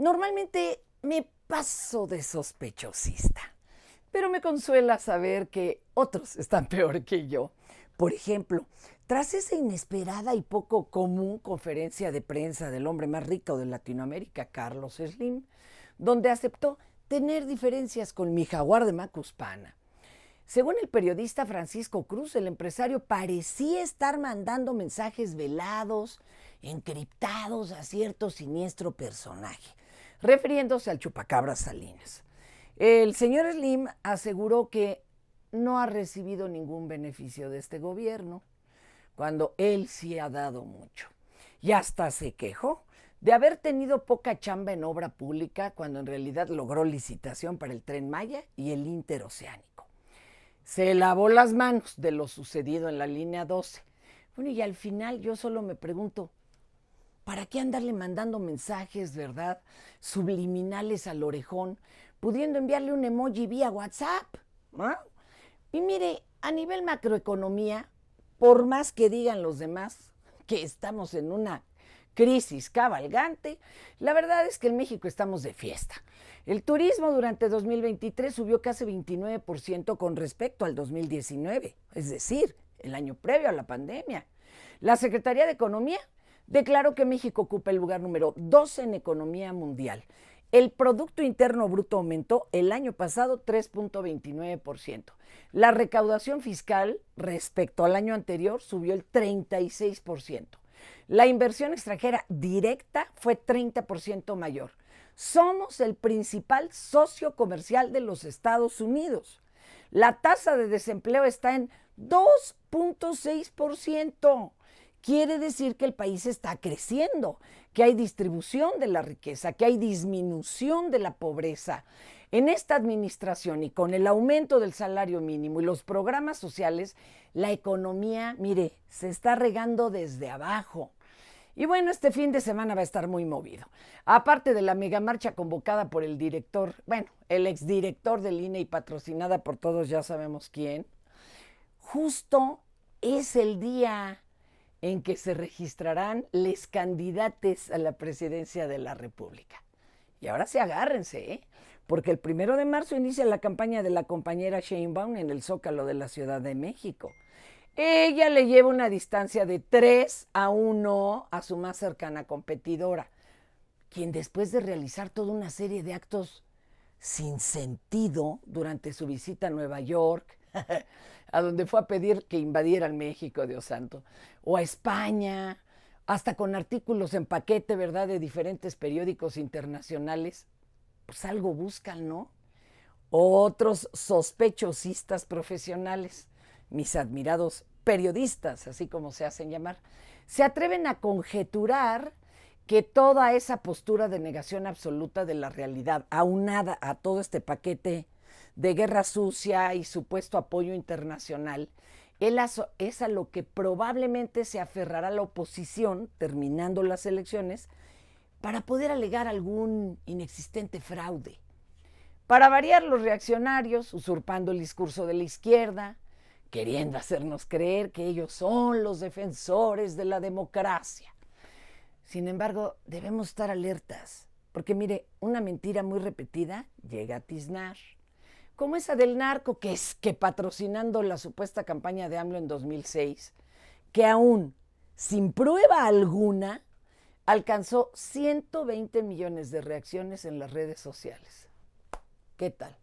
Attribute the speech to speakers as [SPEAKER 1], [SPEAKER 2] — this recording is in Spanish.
[SPEAKER 1] Normalmente me paso de sospechosista, pero me consuela saber que otros están peor que yo. Por ejemplo, tras esa inesperada y poco común conferencia de prensa del hombre más rico de Latinoamérica, Carlos Slim, donde aceptó tener diferencias con mi jaguar de Macuspana. Según el periodista Francisco Cruz, el empresario parecía estar mandando mensajes velados, encriptados a cierto siniestro personaje refiriéndose al chupacabras Salinas. El señor Slim aseguró que no ha recibido ningún beneficio de este gobierno, cuando él sí ha dado mucho. Y hasta se quejó de haber tenido poca chamba en obra pública cuando en realidad logró licitación para el tren Maya y el interoceánico. Se lavó las manos de lo sucedido en la línea 12. Bueno, y al final yo solo me pregunto, ¿Para qué andarle mandando mensajes, verdad? Subliminales al orejón, pudiendo enviarle un emoji vía WhatsApp. Y mire, a nivel macroeconomía, por más que digan los demás que estamos en una crisis cabalgante, la verdad es que en México estamos de fiesta. El turismo durante 2023 subió casi 29% con respecto al 2019, es decir, el año previo a la pandemia. La Secretaría de Economía Declaro que México ocupa el lugar número 12 en economía mundial. El Producto Interno Bruto aumentó el año pasado 3.29%. La recaudación fiscal respecto al año anterior subió el 36%. La inversión extranjera directa fue 30% mayor. Somos el principal socio comercial de los Estados Unidos. La tasa de desempleo está en 2.6% quiere decir que el país está creciendo, que hay distribución de la riqueza, que hay disminución de la pobreza. En esta administración y con el aumento del salario mínimo y los programas sociales, la economía, mire, se está regando desde abajo. Y bueno, este fin de semana va a estar muy movido. Aparte de la mega marcha convocada por el director, bueno, el exdirector de INE y patrocinada por todos, ya sabemos quién, justo es el día en que se registrarán les candidates a la presidencia de la República. Y ahora sí agárrense, ¿eh? porque el primero de marzo inicia la campaña de la compañera Baum en el Zócalo de la Ciudad de México. Ella le lleva una distancia de 3 a 1 a su más cercana competidora, quien después de realizar toda una serie de actos sin sentido durante su visita a Nueva York, a donde fue a pedir que invadieran México, Dios santo, o a España, hasta con artículos en paquete, ¿verdad?, de diferentes periódicos internacionales, pues algo buscan, ¿no? Otros sospechosistas profesionales, mis admirados periodistas, así como se hacen llamar, se atreven a conjeturar que toda esa postura de negación absoluta de la realidad, aunada a todo este paquete de guerra sucia y supuesto apoyo internacional, él es a lo que probablemente se aferrará la oposición, terminando las elecciones, para poder alegar algún inexistente fraude. Para variar los reaccionarios, usurpando el discurso de la izquierda, queriendo hacernos creer que ellos son los defensores de la democracia. Sin embargo, debemos estar alertas, porque mire, una mentira muy repetida llega a tiznar como esa del narco, que es que patrocinando la supuesta campaña de AMLO en 2006, que aún sin prueba alguna alcanzó 120 millones de reacciones en las redes sociales. ¿Qué tal?